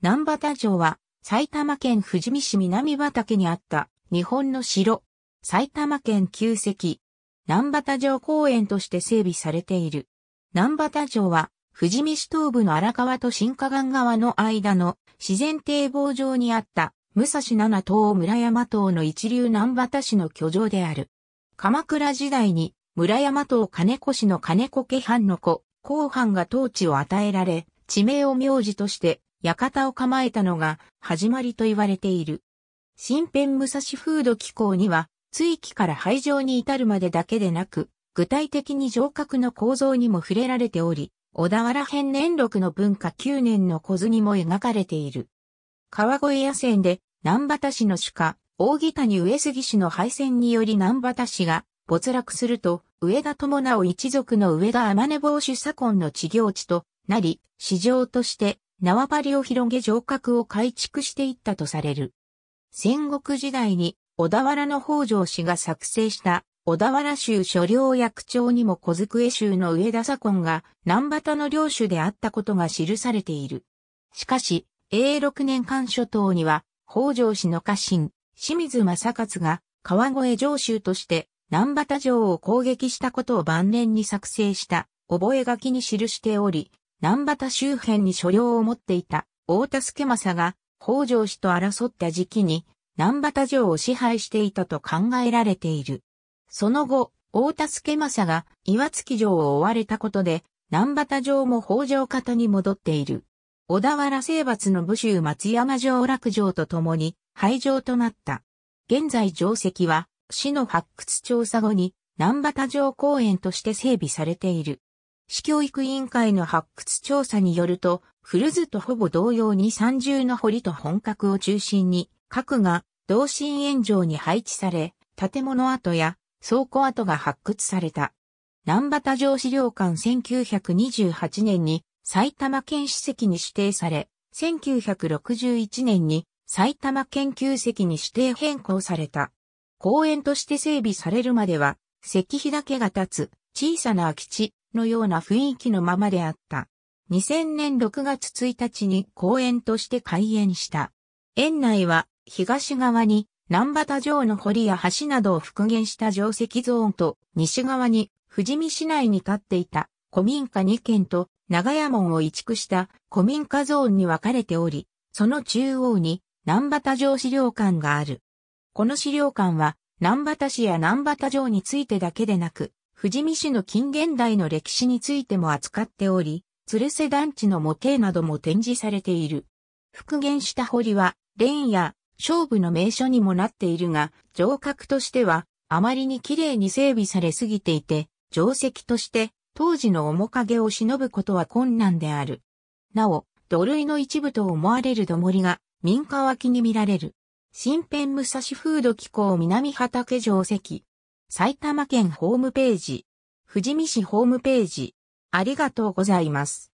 南畑城は埼玉県富士見市南畑にあった日本の城、埼玉県旧跡、南畑城公園として整備されている。南畑城は富士見市東部の荒川と新河岸川の間の自然堤防上にあった武蔵七島村山島の一流南畑市の居城である。鎌倉時代に村山島金子市の金子家藩の子、後藩が統治を与えられ、地名を名字として館を構えたのが始まりと言われている。新編武蔵風土機構には、追記から廃城に至るまでだけでなく、具体的に城郭の構造にも触れられており、小田原編年録の文化9年の小図にも描かれている。川越野戦で南畑市の主家、大谷上杉氏の敗戦により南畑氏が没落すると、上田友直一族の上田天根坊主左近の治業地となり、市場として縄張りを広げ城郭を改築していったとされる。戦国時代に小田原の北条氏が作成した小田原州所領役長にも小机州の上田左近が南畑の領主であったことが記されている。しかし、永禄年間諸島には北条氏の家臣、清水正勝が川越城州として南畑城を攻撃したことを晩年に作成した覚書に記しており、南畑周辺に所領を持っていた大田助政が北条氏と争った時期に南畑城を支配していたと考えられている。その後、大田助政が岩月城を追われたことで、南畑城も北条方に戻っている。小田原征伐の武州松山城落城とともに廃城となった。現在城跡は、市の発掘調査後に南畑城公園として整備されている。市教育委員会の発掘調査によると、古図とほぼ同様に三重の堀と本格を中心に、核が同心円状に配置され、建物跡や倉庫跡が発掘された。南畑城資料館1928年に埼玉県史跡に指定され、1961年に埼玉県旧跡に指定変更された。公園として整備されるまでは、石碑だけが立つ小さな空き地のような雰囲気のままであった。2000年6月1日に公園として開園した。園内は東側に南畑城の堀や橋などを復元した城石ンと西側に富士見市内に建っていた古民家2軒と長屋門を移築した古民家ゾーンに分かれており、その中央に南畑城資料館がある。この資料館は南畑市や南畑城についてだけでなく、富士見市の近現代の歴史についても扱っており、鶴瀬団地の模型なども展示されている。復元した堀は、レンや勝負の名所にもなっているが、城郭としては、あまりに綺麗に整備されすぎていて、城跡として、当時の面影を忍ぶことは困難である。なお、土塁の一部と思われる土盛が、民家脇に見られる。新編武蔵風土機構南畑城跡。埼玉県ホームページ、富士見市ホームページ、ありがとうございます。